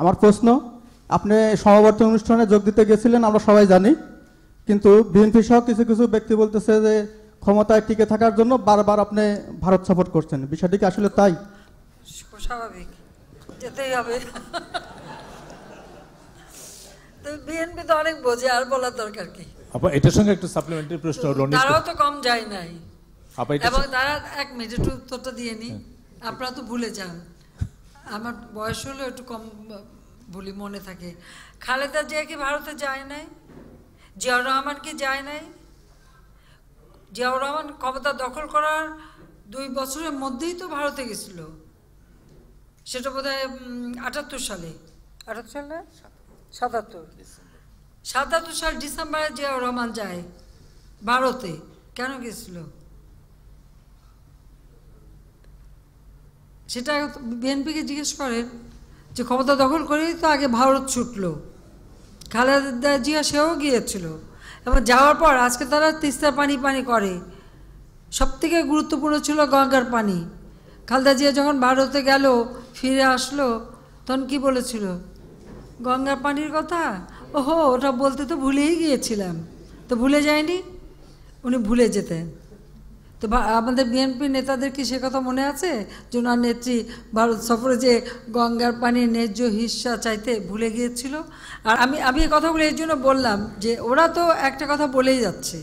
আমার প্রশ্ন আপনি সমাবর্তন অনুষ্ঠানে যোগ দিতে গেছিলেন আমরা সবাই জানি কিন্তু বিএনপি সহ কিছু কিছু ব্যক্তি বলতেছে যে ক্ষমতায় টিকে থাকার জন্য বারবার আপনি ভারত সাপোর্ট করছেন বিষয়টি কি আসলে তাই স্বাভাবিক যেতেই হবে বিএনপি তো অনেক বোঝে আর বলার দরকার কি আপা এটার সঙ্গে একটু সাপ্লিমেন্টারি প্রশ্ন হলো তারাও তো কম যায় নাই এবং তারা এক মিনিট উত্তরটা দিয়ে নি হ্যাঁ। আপনারা তো ভুলে যান আমার বয়স হলো একটু কম বলি মনে থাকে খালেদা জিয়া কি ভারতে যায় নাই জিয়াউর রহমান কি যায় নাই জিয়াউর রহমান ক্ষমতা দখল করার দুই বছরের মধ্যেই তো ভারতে গেছিল সেটা বোধ হয় আটাত্তর সালে আটাত্তর সালে সাতাত্তর সাতাত্তর সাল ডিসেম্বরে জিয়াউর রহমান যায় ভারতে কেন গেছিল সেটা বিএনপিকে জিজ্ঞেস করেন যে ক্ষমতা দখল করেই তো আগে ভারত ছুটল খালেদা জিয়া সেও গিয়েছিল এবং যাওয়ার পর আজকে তারা তিস্তার পানি পানি করে সবথেকে গুরুত্বপূর্ণ ছিল গঙ্গার পানি খালেদা জিয়া যখন ভারতে গেল ফিরে আসলো তখন কি বলেছিল গঙ্গার পানির কথা ওহো ওটা বলতে তো ভুলেই গিয়েছিলাম তো ভুলে যায়নি উনি ভুলে যেতেন তো আমাদের বিএনপি নেতাদের কি সে কথা মনে আছে জোনার নেত্রী ভারত সফরে যে গঙ্গার পানি ন্যায্য হিস্সা চাইতে ভুলে গিয়েছিল আর আমি আমি এই কথাগুলো এই জন্য বললাম যে ওরা তো একটা কথা বলেই যাচ্ছে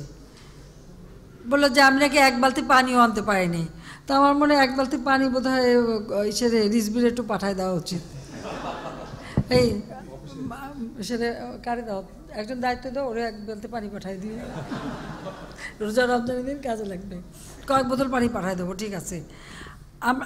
বললো যে আমি নাকি এক বালতি পানিও আনতে পারিনি তো আমার মনে এক বালতি পানি বোধ হয় ইসের রিজবির একটু পাঠায় দেওয়া উচিত এই সেটা কারে দাও একজন দায়িত্ব দাও ওরে এক বেলতে পানি পাঠাই দিও রোজা রমজানের দিন কাজে লাগবে কয়েক বোতল পানি পাঠাই দেবো ঠিক আছে আমরা